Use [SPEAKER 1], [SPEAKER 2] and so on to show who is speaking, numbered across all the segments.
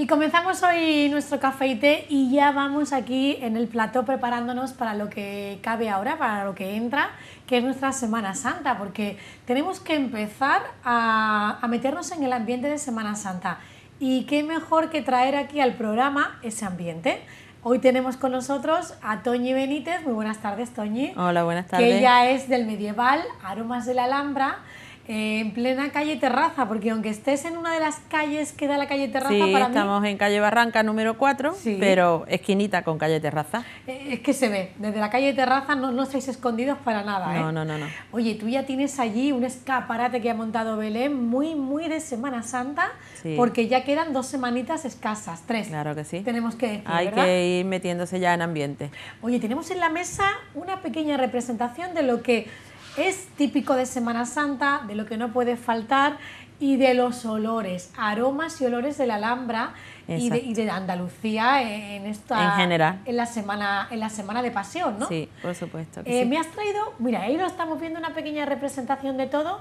[SPEAKER 1] Y comenzamos hoy nuestro café y té y ya vamos aquí en el plató preparándonos para lo que cabe ahora, para lo que entra, que es nuestra Semana Santa, porque tenemos que empezar a, a meternos en el ambiente de Semana Santa. Y qué mejor que traer aquí al programa ese ambiente. Hoy tenemos con nosotros a Toñi Benítez. Muy buenas tardes, Toñi.
[SPEAKER 2] Hola, buenas tardes. Que ella
[SPEAKER 1] es del medieval Aromas de la Alhambra eh, en plena calle Terraza, porque aunque estés en una de las calles que da la calle Terraza, sí, estamos
[SPEAKER 2] en calle Barranca número 4, pero esquinita con calle Terraza.
[SPEAKER 1] Eh, es que se ve, desde la calle Terraza no, no estáis escondidos para nada. No, ¿eh? no, no, no. Oye, tú ya tienes allí un escaparate que ha montado Belén, muy, muy de Semana Santa, porque ya quedan dos semanitas escasas, tres. Claro que sí. Tenemos que Hay que
[SPEAKER 2] ir metiéndose ya en ambiente.
[SPEAKER 1] Oye, tenemos en la mesa una pequeña representación de lo que es típico de Semana Santa, de lo que no puede faltar y de los olores, aromas y olores de la Alhambra y de, Andalucía en esta en la semana en la semana de pasión, ¿no? Sí,
[SPEAKER 2] por supuesto. Eh, me has
[SPEAKER 1] traído, mira, ahí lo estamos viendo una pequeña representación de todo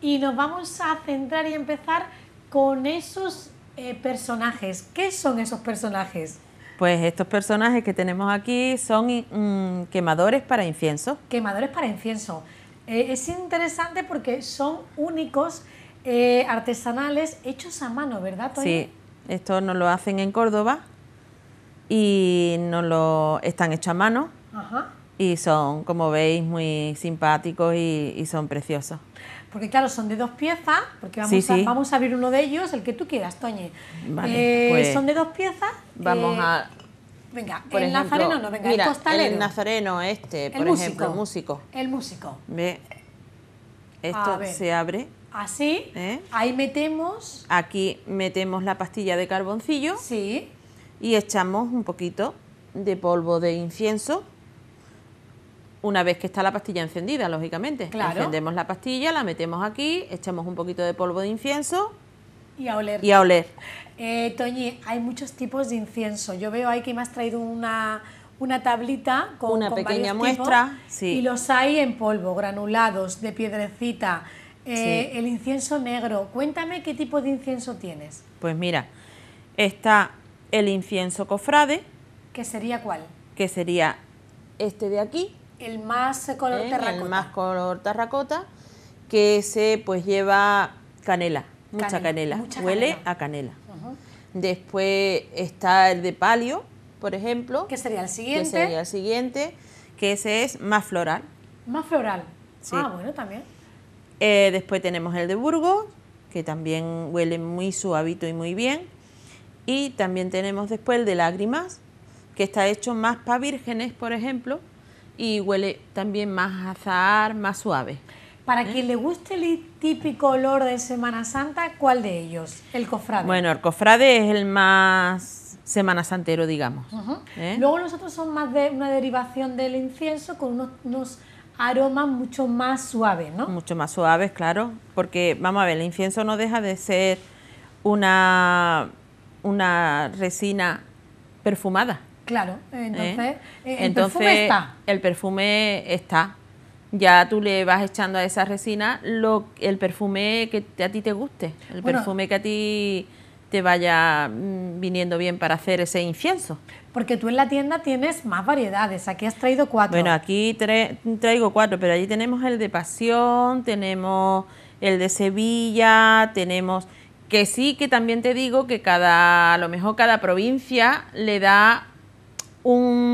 [SPEAKER 1] y nos vamos a centrar y empezar con esos eh, personajes. ¿Qué son esos personajes?
[SPEAKER 2] Pues estos personajes que tenemos aquí son mm, quemadores para incienso.
[SPEAKER 1] Quemadores para incienso. Eh, es interesante porque son únicos, eh, artesanales, hechos a mano, ¿verdad, Toñi? Sí,
[SPEAKER 2] esto no lo hacen en Córdoba y no lo están hechos a mano. Y son, como veis, muy simpáticos y, son preciosos.
[SPEAKER 1] Porque claro, son de dos piezas, porque vamos, A, vamos abrir uno de ellos, el que tú quieras, Toñe. Vale, eh, pues son de dos piezas. Vamos a Venga, el nazareno no, venga, el costalero. El
[SPEAKER 2] nazareno este, por ejemplo, músico.
[SPEAKER 1] El músico.
[SPEAKER 2] Ve, esto se abre. Así, ¿eh?
[SPEAKER 1] ahí metemos...
[SPEAKER 2] Aquí metemos la pastilla de carboncillo. Sí. Y echamos un poquito de polvo de incienso una vez que está la pastilla encendida, lógicamente. Claro. Encendemos la pastilla, la metemos aquí, echamos un poquito de polvo de incienso
[SPEAKER 1] y a oler. Y a oler. Eh, Toñi, hay muchos tipos de incienso. Yo veo ahí que me has traído una, tablita con una pequeña muestra. Y los hay en polvo, granulados, de piedrecita. Eh, el incienso negro. Cuéntame qué tipo de incienso tienes.
[SPEAKER 2] Pues mira, está el incienso cofrade.
[SPEAKER 1] ¿Qué sería cuál?
[SPEAKER 2] Que sería
[SPEAKER 1] este de aquí. El más color ¿eh? terracota. El
[SPEAKER 2] más color terracota, que se pues lleva canela mucha canela. Huele a canela. Después está el de palio, por ejemplo. Que sería el siguiente. Que sería el siguiente, que ese es más floral.
[SPEAKER 1] Más floral. Ah, bueno, también.
[SPEAKER 2] Eh, después tenemos el de burgo... que también huele muy suavito y muy bien. Y también tenemos después el de lágrimas, que está hecho más para vírgenes, por ejemplo, y huele también más azar,
[SPEAKER 1] más suave. Para ¿Eh? quien le guste el típico olor de Semana Santa, ¿cuál de ellos? El cofrade.
[SPEAKER 2] Bueno, el cofrade es el más Semana Santero, digamos. ¿eh? Luego
[SPEAKER 1] los otros son más de una derivación del incienso con unos, aromas mucho más suaves,
[SPEAKER 2] ¿no? Mucho más suaves, claro, porque vamos a ver, el incienso no deja de ser una, una resina perfumada.
[SPEAKER 1] Claro, ¿Eh? entonces, entonces perfume está.
[SPEAKER 2] El perfume está ya tú le vas echando a esa resina lo, el perfume que a ti te guste, el perfume que a ti te vaya mm, viniendo bien para hacer ese incienso. Porque
[SPEAKER 1] tú en la tienda tienes más variedades, aquí has traído cuatro. Bueno,
[SPEAKER 2] aquí traigo cuatro, pero allí tenemos el de pasión, tenemos el de Sevilla, tenemos que sí que también te digo que cada a lo mejor cada provincia le da
[SPEAKER 1] un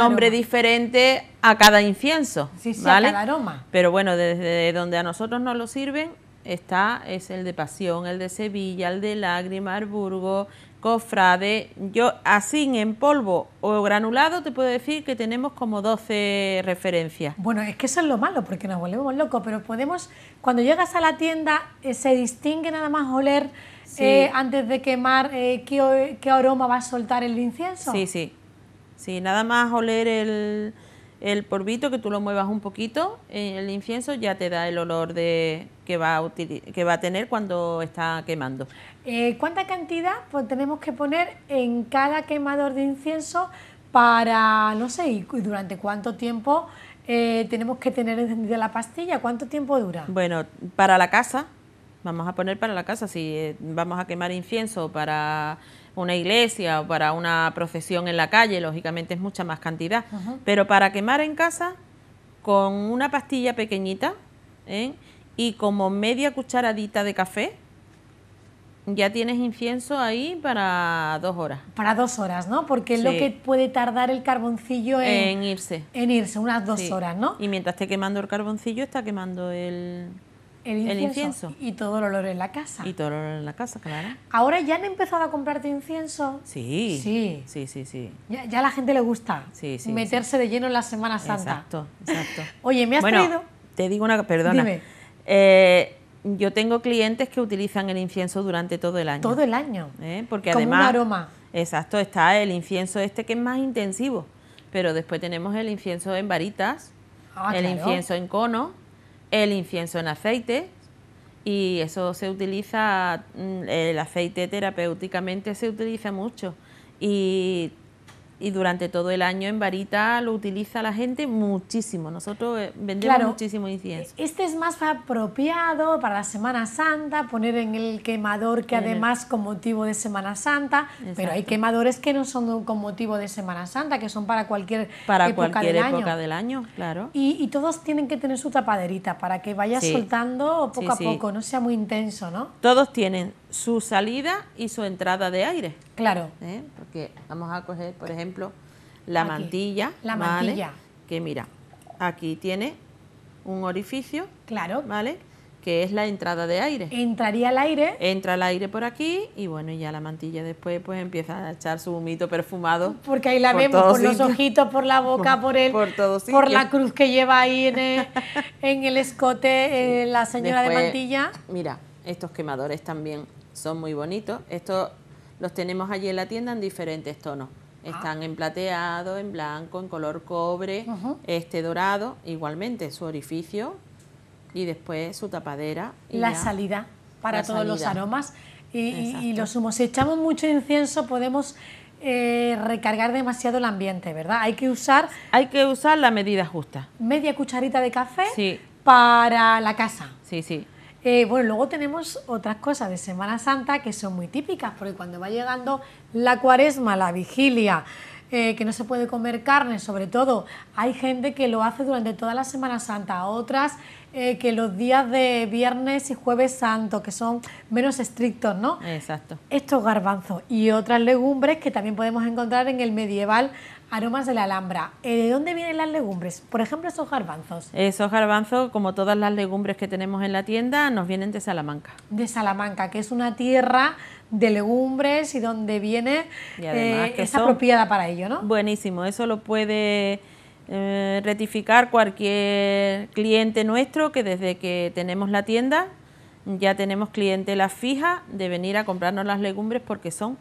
[SPEAKER 1] nombre
[SPEAKER 2] diferente a cada incienso. Sí, sí, a cada aroma. Pero bueno, desde donde a nosotros nos lo sirven está es el de Pasión, el de Sevilla, el de Lágrima, Arburgo, Cofrade. Yo así en polvo o granulado te puedo decir que tenemos como 12 referencias.
[SPEAKER 1] Bueno, es que eso es lo malo porque nos volvemos locos, pero podemos, cuando llegas a la tienda eh, se distingue nada más oler eh, antes de quemar eh, qué aroma va a soltar el incienso. Sí,
[SPEAKER 2] sí, si nada más oler el, el polvito, que tú lo muevas un poquito, eh, el incienso ya te da el olor de, que, va a que va a tener cuando está quemando.
[SPEAKER 1] Eh, ¿Cuánta cantidad pues tenemos que poner en cada quemador de incienso para, no sé, y durante cuánto tiempo eh, tenemos que tener encendida la pastilla? ¿Cuánto tiempo dura?
[SPEAKER 2] Bueno, para la casa, vamos a poner para la casa, si vamos a quemar incienso para una iglesia o para una procesión en la calle, lógicamente es mucha más cantidad. Pero para quemar en casa, con una pastilla pequeñita ¿eh? y como media cucharadita de café, ya tienes incienso ahí para dos horas. Para dos horas,
[SPEAKER 1] ¿no? Porque es lo que puede tardar el carboncillo en, irse. En irse, unas dos horas,
[SPEAKER 2] ¿no? Y mientras esté quemando el
[SPEAKER 1] carboncillo, está quemando el, el incienso, Y todo el olor en la casa. Y
[SPEAKER 2] todo el olor en la casa, claro.
[SPEAKER 1] Ahora ya han empezado a comprarte incienso.
[SPEAKER 2] Sí. Sí. Sí, sí, sí.
[SPEAKER 1] Ya, a la gente le gusta meterse de lleno en la Semana Santa. Exacto, exacto. Oye, me has pedido.
[SPEAKER 2] Te digo una. Perdona. Eh, yo tengo clientes que utilizan el incienso durante todo el año. Todo el año. Eh, porque Como además. un aroma. Exacto, está el incienso este que es más intensivo. Pero después tenemos el incienso en varitas,
[SPEAKER 1] ah, el incienso
[SPEAKER 2] en cono el incienso en aceite y eso se utiliza, mm, el aceite terapéuticamente se utiliza mucho y y durante todo el año en varita lo utiliza la gente muchísimo. Nosotros eh, vendemos muchísimo
[SPEAKER 1] incienso. E-, este es más apropiado para la Semana Santa, poner en el quemador que además con motivo de Semana Santa, pero hay quemadores que no son con motivo de Semana Santa, que son para cualquier para época cualquier del época año.
[SPEAKER 2] del año, claro.
[SPEAKER 1] Y, todos tienen que tener su tapaderita para que vaya soltando poco a poco, no sea muy intenso, ¿no?
[SPEAKER 2] Todos tienen su salida y su entrada de aire. Claro. ¿Eh? Porque vamos a coger, por ejemplo, la mantilla. La mantilla. Que mira, aquí tiene un orificio. Claro. ¿Vale? Que es la entrada de aire. Entraría el aire. Entra el aire por aquí y bueno, ya la mantilla después pues empieza a echar su humito perfumado. Porque ahí la vemos por los
[SPEAKER 1] ojitos, por la boca, por, el por, todo por la cruz que lleva ahí en el, escote eh, la señora de mantilla. Mira,
[SPEAKER 2] estos quemadores también son muy bonitos. Estos los tenemos allí en la tienda en diferentes tonos. Ah. Están en plateado, en blanco, en color cobre, este dorado, igualmente su orificio y después su tapadera. la salida
[SPEAKER 1] para todos los aromas y, los humos. Si echamos mucho incienso podemos eh, recargar demasiado el ambiente, ¿verdad? Hay que usar... Hay que usar la medida justa. Media cucharita de café para la casa. Sí, sí. Eh, bueno, luego tenemos otras cosas de Semana Santa que son muy típicas, porque cuando va llegando la cuaresma, la vigilia, eh, que no se puede comer carne, sobre todo, hay gente que lo hace durante toda la Semana Santa, otras eh, que los días de viernes y jueves santo, que son menos estrictos, ¿no? Exacto. Estos garbanzos y otras legumbres que también podemos encontrar en el medieval Aromas de la Alhambra. Eh, ¿De dónde vienen las legumbres? Por ejemplo, esos garbanzos.
[SPEAKER 2] Esos garbanzos, como todas las legumbres que tenemos en la tienda, nos vienen de Salamanca.
[SPEAKER 1] De Salamanca, que es una tierra de legumbres y donde viene eh, es apropiada para ello, ¿no?
[SPEAKER 2] Buenísimo, eso lo puede eh, cualquier cliente nuestro que desde que tenemos la tienda ya tenemos clientela fija de venir a comprarnos las legumbres porque son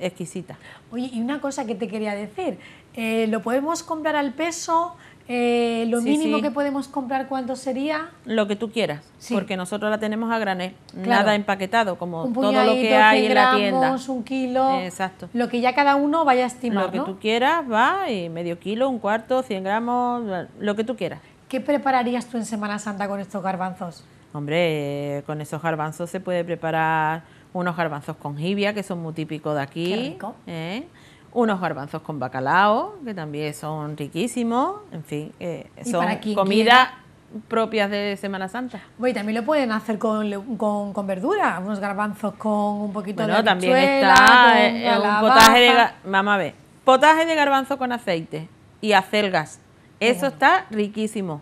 [SPEAKER 2] exquisita.
[SPEAKER 1] Oye, y una cosa que te quería decir, eh, ¿lo podemos comprar al peso? Eh, ¿Lo mínimo que podemos comprar cuánto sería?
[SPEAKER 2] Lo que tú quieras, porque nosotros la tenemos a granel, nada empaquetado, como todo lo que hay en la tienda.
[SPEAKER 1] Un kilo, Exacto. lo que ya cada uno vaya a estimar. Lo que tú quieras va, y medio kilo, un cuarto, 100 gramos, lo que tú quieras. ¿Qué prepararías tú en Semana Santa con estos garbanzos?
[SPEAKER 2] Hombre, con esos garbanzos se puede preparar unos garbanzos con jibia, que son muy típicos de aquí. ¿eh? Unos garbanzos con bacalao, que también son riquísimos. En fin, eh, son comida propias de Semana
[SPEAKER 1] Santa. Bueno, y también lo pueden hacer con, con, con unos garbanzos con un poquito de también está eh, un potaje
[SPEAKER 2] Mamá, ve, potaje de garbanzo con aceite y acelgas. Eso está riquísimo.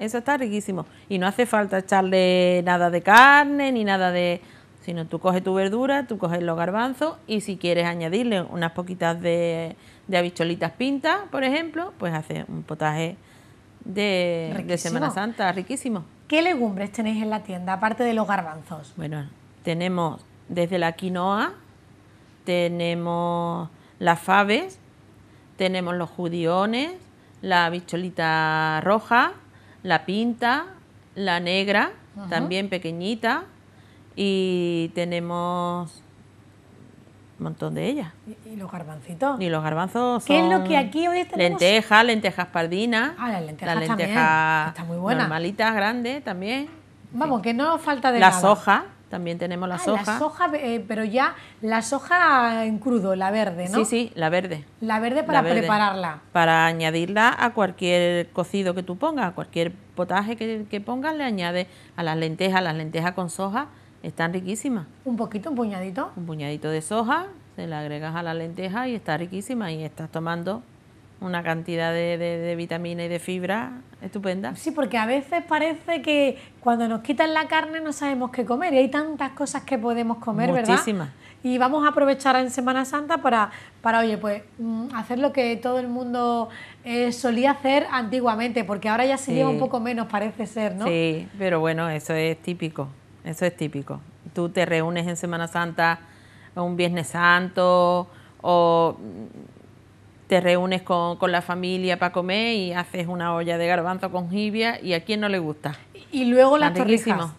[SPEAKER 2] Eso está riquísimo. Y no hace falta echarle nada de carne ni nada de sino tú coges tu verdura, tú coges los garbanzos y si quieres añadirle unas poquitas de, de pintas, por ejemplo, pues hace un potaje de, Semana Santa,
[SPEAKER 1] riquísimo. ¿Qué legumbres tenéis en la tienda, aparte de los garbanzos?
[SPEAKER 2] Bueno, tenemos desde la quinoa, tenemos las faves, tenemos los judiones, la bicholita roja, la pinta, la negra, también pequeñita, y tenemos un montón de ellas.
[SPEAKER 1] ¿Y los garbancitos?
[SPEAKER 2] Y los garbanzos
[SPEAKER 1] ¿Qué es lo que aquí hoy tenemos? Lentejas,
[SPEAKER 2] lentejas pardinas. Ah, las lentejas La lentejas Está muy buena. normalitas,
[SPEAKER 1] grandes también. Vamos, que no falta de la
[SPEAKER 2] soja, también tenemos la ah, soja. La soja,
[SPEAKER 1] eh, pero ya la soja en crudo, la verde, ¿no? Sí, sí, la verde. La verde para prepararla.
[SPEAKER 2] Para añadirla a cualquier cocido que tú pongas, a cualquier potaje que, que pongas, le añades a las lentejas, las lentejas con soja están riquísimas. Un poquito, un puñadito. Un puñadito de soja, se la agregas a la lenteja y está riquísima y estás tomando
[SPEAKER 1] una cantidad de, de, vitamina y de fibra estupenda. Sí, porque a veces parece que cuando nos quitan la carne no sabemos qué comer y hay tantas cosas que podemos comer, ¿verdad?... Muchísimas. Y vamos a aprovechar en Semana Santa para, para oye, pues mm, hacer lo que todo el mundo eh, solía hacer antiguamente, porque ahora ya se lleva un poco menos, parece ser, ¿no?
[SPEAKER 2] Sí, pero bueno, eso es típico. Eso es típico. Tú te reúnes en Semana Santa, un Viernes Santo, o te reúnes con, la familia para comer y haces una olla de garbanzo con jibia y a quién no le gusta.
[SPEAKER 1] Y luego las torrijas.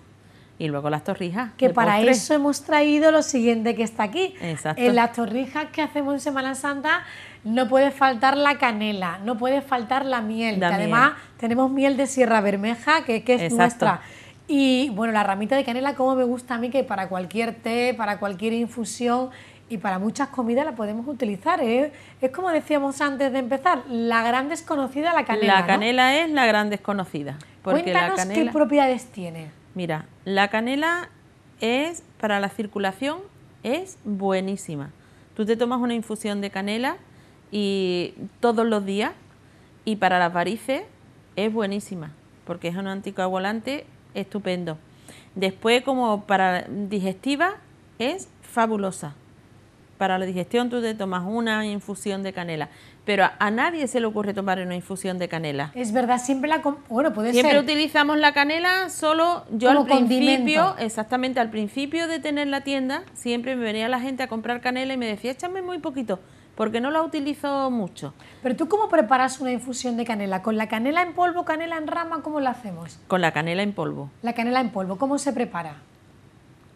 [SPEAKER 2] Y luego las torrijas. Que para eso
[SPEAKER 1] hemos traído lo siguiente que está aquí. Exacto. En las torrijas que hacemos en Semana Santa no puede faltar la canela, no puede faltar la miel. que Además tenemos miel de Sierra Bermeja, que, que es nuestra. Y bueno, la ramita de canela, como me gusta a mí, que para cualquier té, para cualquier infusión y para muchas comidas la podemos utilizar. ¿eh? Es como decíamos antes de empezar, la gran desconocida, la canela. La
[SPEAKER 2] canela es la gran desconocida. Porque qué
[SPEAKER 1] propiedades tiene.
[SPEAKER 2] Mira, la canela es para la circulación es buenísima. Tú te tomas una infusión de canela y todos los días y para las varices es buenísima porque es un anticoagulante estupendo. Después, como para digestiva, es
[SPEAKER 1] fabulosa.
[SPEAKER 2] Para la digestión tú te tomas una infusión de canela, pero a, nadie se le ocurre tomar una infusión de canela.
[SPEAKER 1] Es verdad, siempre la bueno, puede siempre utilizamos
[SPEAKER 2] la canela solo yo al principio, exactamente al principio de tener la tienda, siempre me venía la gente a comprar canela y me decía, "Échame muy poquito." porque no la utilizo mucho.
[SPEAKER 1] Pero tú cómo preparas una infusión de canela? ¿Con la canela en polvo, canela en rama? ¿Cómo la hacemos?
[SPEAKER 2] Con la canela en polvo.
[SPEAKER 1] La canela en polvo, ¿cómo se prepara?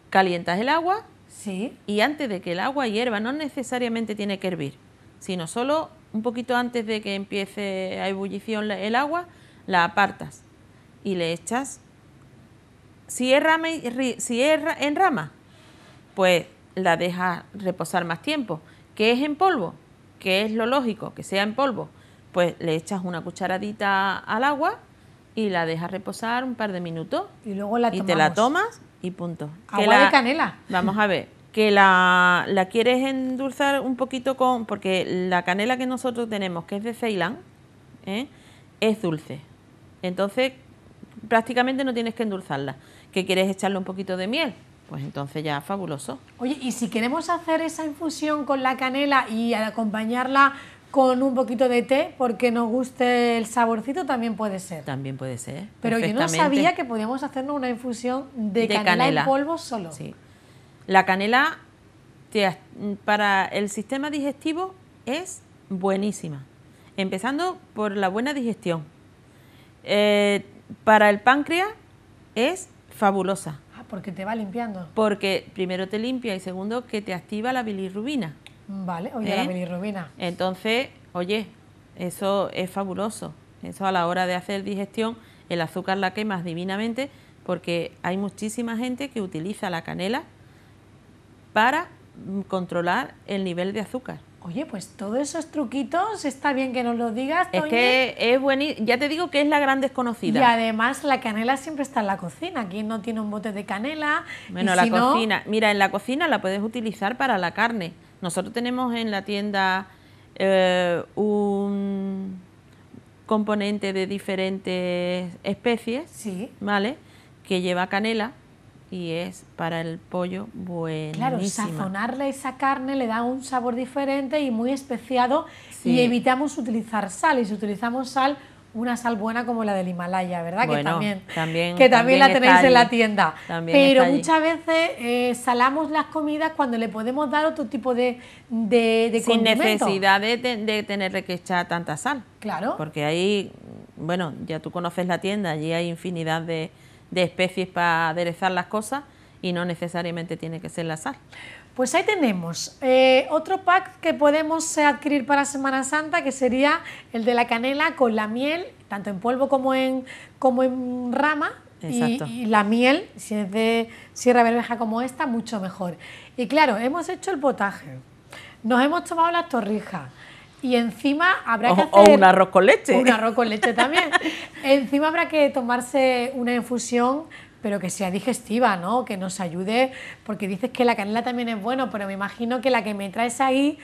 [SPEAKER 2] Calientas el agua sí. y antes de que el agua hierva, no necesariamente tiene que hervir, sino solo un poquito antes de que empiece a ebullición el agua, la apartas y le echas. Si es, rama, si es en rama, pues la dejas reposar más tiempo. ¿Qué es en polvo? ¿Qué es lo lógico? Que sea en polvo. Pues le echas una cucharadita al agua y la dejas reposar un par de minutos. Y luego la tomas. Y te la tomas y punto. Agua la, de canela. Vamos a ver. Que la, quieres endulzar un poquito con. Porque la canela que nosotros tenemos, que es de Ceilán, ¿eh? es dulce. Entonces, prácticamente no tienes que endulzarla. Que quieres echarle un poquito de miel pues entonces ya fabuloso.
[SPEAKER 1] Oye, y si queremos hacer esa infusión con la canela y acompañarla con un poquito de té porque nos guste el saborcito también puede ser.
[SPEAKER 2] También puede ser. Pero yo no sabía
[SPEAKER 1] que podíamos hacernos una infusión de, canela, en polvo solo. Sí.
[SPEAKER 2] La canela para el sistema digestivo es buenísima. Empezando por la buena digestión. Eh, para el páncreas es fabulosa
[SPEAKER 1] porque te va limpiando.
[SPEAKER 2] Porque primero te limpia y segundo que te activa la bilirrubina.
[SPEAKER 1] Vale, oye, la ¿Eh? bilirrubina.
[SPEAKER 2] Entonces, oye, eso es fabuloso. Eso a la hora de hacer digestión, el azúcar la quemas divinamente porque hay muchísima gente que utiliza la canela para mm, controlar el nivel de azúcar.
[SPEAKER 1] Oye, pues todos esos truquitos, está bien que nos los digas. Es que es buenísimo, ya te digo que es la gran desconocida. Y además la canela siempre está en la cocina, ¿quién no tiene un bote de canela? Bueno, la cocina,
[SPEAKER 2] mira, en la cocina la puedes utilizar para la carne. Nosotros tenemos en la tienda eh, un componente de diferentes especies, sí. ¿vale? Que lleva canela y es para el pollo bueno. Claro, sazonarle
[SPEAKER 1] esa carne le da un sabor diferente y muy especiado y evitamos utilizar sal y si utilizamos sal una sal buena como la del Himalaya, ¿verdad? que también, que también, la tenéis en la tienda. Pero muchas veces eh, salamos las comidas cuando le podemos dar otro tipo de, de, Sin necesidad
[SPEAKER 2] de, de tener que echar tanta sal. Claro. Porque ahí, bueno, ya tú conoces la tienda, allí hay infinidad de, de especies para aderezar las cosas y no necesariamente tiene que ser la sal.
[SPEAKER 1] Pues ahí tenemos eh, otro pack que podemos adquirir para Semana Santa, que sería el de la canela con la miel, tanto en polvo como en, como en rama. Y, la miel, si es de Sierra Bermeja como esta, mucho mejor. Y claro, hemos hecho el potaje, nos hemos tomado las torrijas, y encima habrá que hacer... O un arroz con leche. Un arroz con leche también. encima habrá que tomarse una infusión pero que sea digestiva, ¿no? Que nos ayude, porque dices que la canela también es bueno, pero me imagino que la que me traes ahí,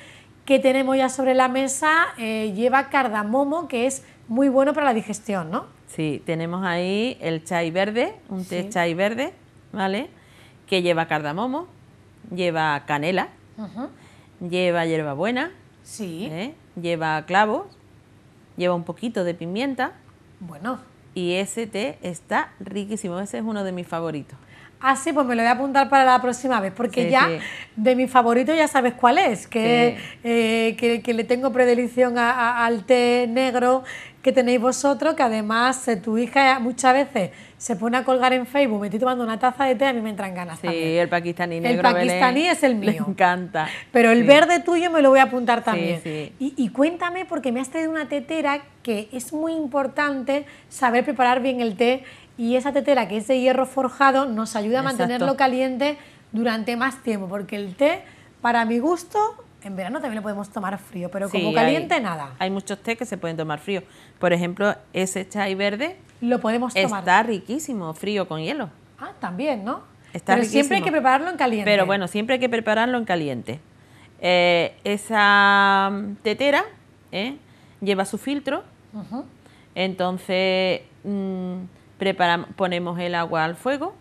[SPEAKER 1] que tenemos ya sobre la mesa, eh, lleva cardamomo, que es muy bueno para la digestión, ¿no?
[SPEAKER 2] Sí, tenemos ahí el chai verde, un té chai verde, ¿vale? Que lleva cardamomo, lleva canela, lleva hierbabuena, sí. ¿eh? lleva clavos, lleva un poquito de pimienta. Bueno. Y ese té está riquísimo, ese es uno de mis favoritos.
[SPEAKER 1] Ah, sí, pues me lo voy a apuntar para la próxima vez, porque ya de mi favorito ya sabes cuál es, que, eh, le tengo predilección al té negro, que tenéis vosotros, que además eh, tu hija muchas veces se pone a colgar en Facebook, me estoy tomando una taza de té, a mí me entran ganas. Sí,
[SPEAKER 2] el pakistaní negro. El pakistaní es
[SPEAKER 1] el mío. Me encanta. Pero el verde tuyo me lo voy a apuntar también. Y, cuéntame, porque me has traído una tetera que es muy importante saber preparar bien el té y esa tetera que es de hierro forjado nos ayuda a mantenerlo caliente durante más tiempo, porque el té, para mi gusto, en verano también lo podemos tomar frío, pero como caliente nada.
[SPEAKER 2] Hay muchos té que se pueden tomar frío. Por ejemplo, ese chai verde.
[SPEAKER 1] Lo podemos tomar. Está
[SPEAKER 2] riquísimo, frío con hielo.
[SPEAKER 1] Ah, también, ¿no?
[SPEAKER 2] Está pero siempre hay que prepararlo
[SPEAKER 1] en caliente. Pero bueno,
[SPEAKER 2] siempre hay que prepararlo en caliente. Eh, esa mm, tetera ¿eh? lleva su filtro. Entonces mm, ponemos el agua al fuego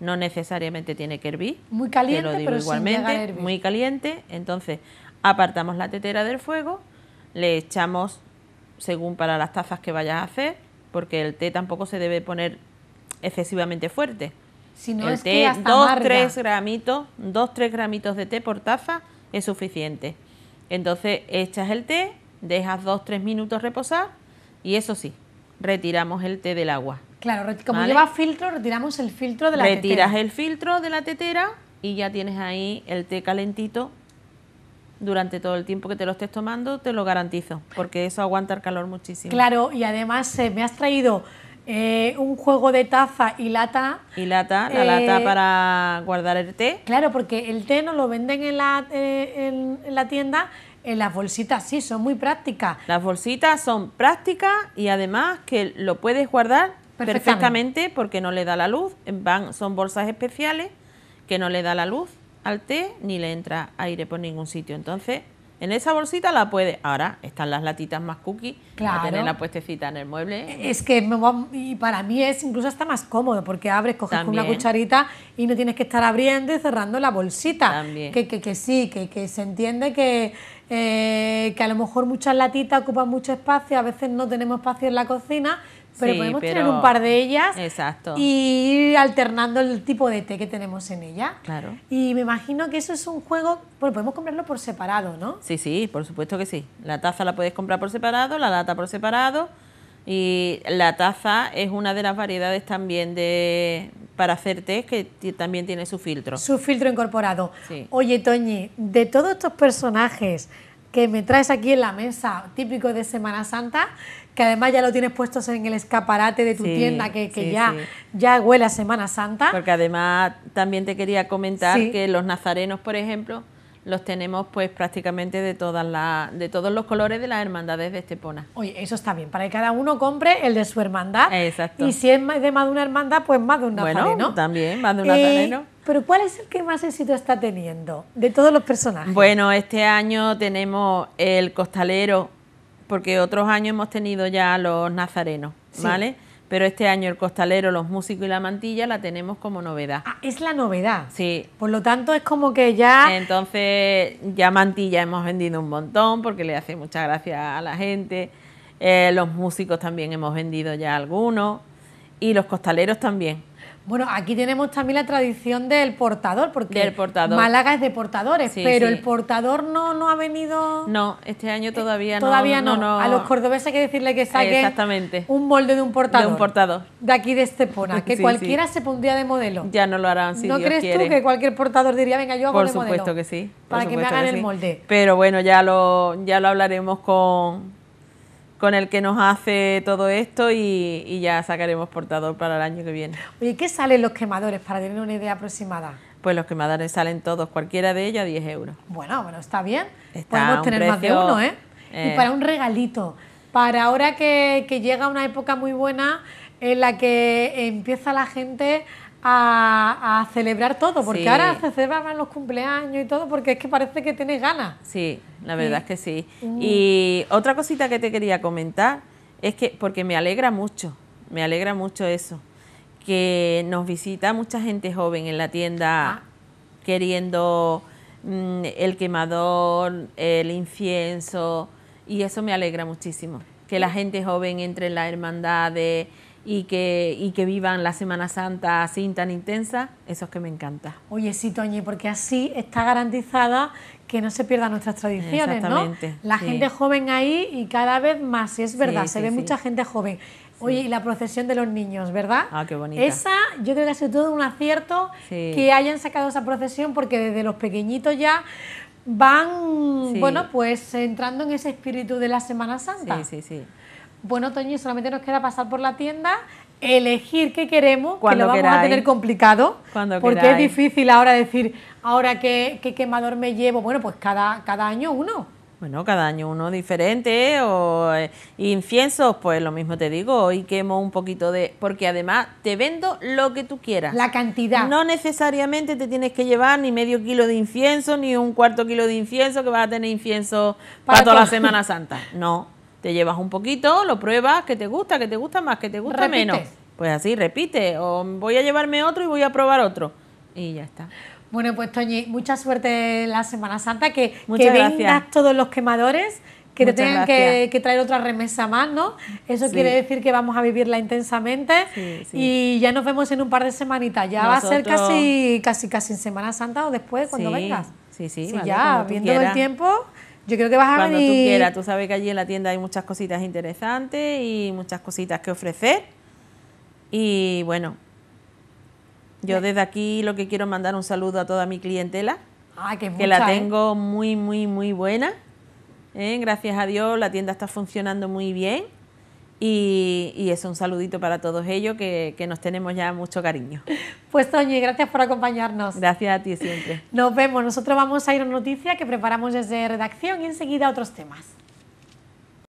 [SPEAKER 2] no necesariamente tiene que hervir. Muy caliente, pero igualmente, muy caliente. Entonces, apartamos la tetera del fuego, le echamos según para las tazas que vayas a hacer, porque el té tampoco se debe poner excesivamente fuerte. Si no el té, dos, tres gramitos, dos, tres gramitos de té por taza es suficiente. Entonces echas el té, dejas dos, tres minutos reposar y eso sí, retiramos el té del agua
[SPEAKER 1] Claro, como lleva filtro, retiramos el filtro de la tetera. Retiras el
[SPEAKER 2] filtro de la tetera y ya tienes ahí el té calentito durante todo el tiempo que te lo estés tomando, te lo garantizo, porque eso aguanta el calor muchísimo. Claro,
[SPEAKER 1] y además eh, me has traído eh, un juego de taza y lata.
[SPEAKER 2] Y lata, la lata eh, para guardar el
[SPEAKER 1] té. Claro, porque el té no lo venden en la, en la tienda, en las bolsitas sí, son muy prácticas.
[SPEAKER 2] Las bolsitas son prácticas y además que lo puedes guardar perfectamente. porque no le da la luz. Van, son bolsas especiales que no le da la luz al té ni le entra aire por ningún sitio. Entonces, en esa bolsita la puede. Ahora están las latitas más cookie claro. para la puestecita en el mueble. Es que
[SPEAKER 1] y para mí es incluso hasta más cómodo porque abres, coges con una cucharita y no tienes que estar abriendo y cerrando la bolsita. También. Que, que, que sí, que, se entiende que, eh, que a lo mejor muchas latitas ocupan mucho espacio, a veces no tenemos espacio en la cocina pero podemos tener un par de ellas
[SPEAKER 2] Exacto. y
[SPEAKER 1] ir alternando el tipo de té que tenemos en ella. Claro. Y me imagino que eso es un juego, bueno, podemos comprarlo por separado, ¿no?
[SPEAKER 2] Sí, sí, por supuesto que sí. La taza la puedes comprar por separado, la lata por separado. Y la taza es una de las variedades también de para hacer té que también tiene su filtro. Su
[SPEAKER 1] filtro incorporado. Oye, Toñi, de todos estos personajes que me traes aquí en la mesa, típico de Semana Santa, que además ya lo tienes puesto en el escaparate de tu tienda, que, ya, ya huele a Semana Santa.
[SPEAKER 2] Porque además también te quería comentar que los nazarenos, por ejemplo, los tenemos pues prácticamente de todas las de todos los colores de las hermandades
[SPEAKER 1] de Estepona. Oye, eso está bien, para que cada uno compre el de su hermandad. Exacto. Y si es de más de una hermandad, pues más de un nazareno. Bueno,
[SPEAKER 2] también, más de un eh, nazareno.
[SPEAKER 1] pero ¿cuál es el que más éxito está teniendo de todos los personajes?
[SPEAKER 2] Bueno, este año tenemos el costalero porque otros años hemos tenido ya los nazarenos, ¿vale? Pero este año el costalero, los músicos y la mantilla la tenemos como novedad. Ah, es la novedad. Sí.
[SPEAKER 1] Por lo tanto, es como que
[SPEAKER 2] ya. Entonces, ya mantilla hemos vendido un montón porque le hace mucha gracia a la gente. Eh, los músicos también hemos vendido ya algunos. Y los costaleros también.
[SPEAKER 1] Bueno, aquí tenemos también la tradición del portador, porque Málaga es de portadores, pero el portador no, no ha venido. No, este año eh, todavía, no. todavía no, A los cordobeses hay que decirle que saquen un molde de un portador. De un portador. De aquí de Estepona, que cualquiera se pondría de modelo. Ya no lo harán, si ¿No crees tú que cualquier portador diría, venga, yo hago Por modelo? Por supuesto que sí. para que me hagan el molde.
[SPEAKER 2] Pero bueno, ya lo, ya lo hablaremos con con el que nos hace todo esto y, ya sacaremos portador para el año que viene.
[SPEAKER 1] Oye, ¿qué salen los quemadores para tener una idea aproximada?
[SPEAKER 2] Pues los quemadores salen todos, cualquiera de ellos a 10 euros.
[SPEAKER 1] Bueno, bueno, está bien. Podemos tener más de uno, ¿eh? Y eh, para un regalito. Para ahora que llega una época muy buena en la que empieza la gente a, celebrar todo, porque ahora se celebran los cumpleaños y todo, porque es que parece que tienes ganas.
[SPEAKER 2] Sí, la verdad es que sí. Mm. Y otra cosita que te quería comentar es que, porque me alegra mucho, me alegra mucho eso, que nos visita mucha gente joven en la tienda ah. queriendo mm, el quemador, el incienso, y eso me alegra muchísimo, que la gente joven entre en la hermandad y que, y que vivan
[SPEAKER 1] la Semana Santa así tan intensa, eso es que me encanta. Oye, sí, Toñi, porque así está garantizada que no se pierdan nuestras tradiciones, Exactamente, La gente joven ahí y cada vez más, y es verdad, se ve mucha gente joven. Oye, y la procesión de los niños, ¿verdad? Ah, qué bonita. Esa, yo creo que ha sido todo un acierto que hayan sacado esa procesión porque desde los pequeñitos ya van, bueno, pues entrando en ese espíritu de la Semana Santa. Sí, sí, sí. Bueno, Toñi, solamente nos queda pasar por la tienda, elegir qué queremos, Cuando que lo vamos a tener complicado, Cuando porque es difícil ahora decir, ahora qué, quemador me llevo. Bueno, pues cada, cada año uno.
[SPEAKER 2] Bueno, cada año uno diferente eh, o eh, inciensos, pues lo mismo te digo, hoy quemo un poquito de... Porque además te vendo lo que tú quieras. La cantidad. No necesariamente te tienes que llevar ni medio kilo de incienso, ni un cuarto kilo de incienso, que vas a tener incienso para, toda la Semana Santa. No, te llevas un poquito, lo pruebas, que te gusta, que te gusta más, que te gusta menos. Pues así, repite. O voy a llevarme otro y voy a probar otro. Y ya está.
[SPEAKER 1] Bueno, pues Toñi, mucha suerte la Semana Santa, que, que vendas todos los quemadores, que te tengan que, traer otra remesa más, ¿no? Eso quiere decir que vamos a vivirla intensamente y ya nos vemos en un par de semanitas. Ya va a ser casi, casi, casi en Semana Santa o después, cuando vengas.
[SPEAKER 2] Sí, sí, ya, viendo el tiempo yo creo
[SPEAKER 1] que vas Cuando venir. Cuando tú quieras,
[SPEAKER 2] tú sabes que allí en la tienda hay muchas cositas interesantes y muchas cositas que ofrecer. Y bueno, yo desde aquí lo que quiero es mandar un saludo a toda mi clientela, que, mucha, la ¿eh? tengo muy, muy, muy buena. ¿eh? Gracias a Dios la tienda está funcionando muy bien y, es un saludito para todos ellos que, nos tenemos ya mucho cariño.
[SPEAKER 1] Pues Toñi, gracias por acompañarnos. Gracias a ti siempre. Nos vemos. Nosotros vamos a ir a Noticias que preparamos desde redacción y enseguida otros temas.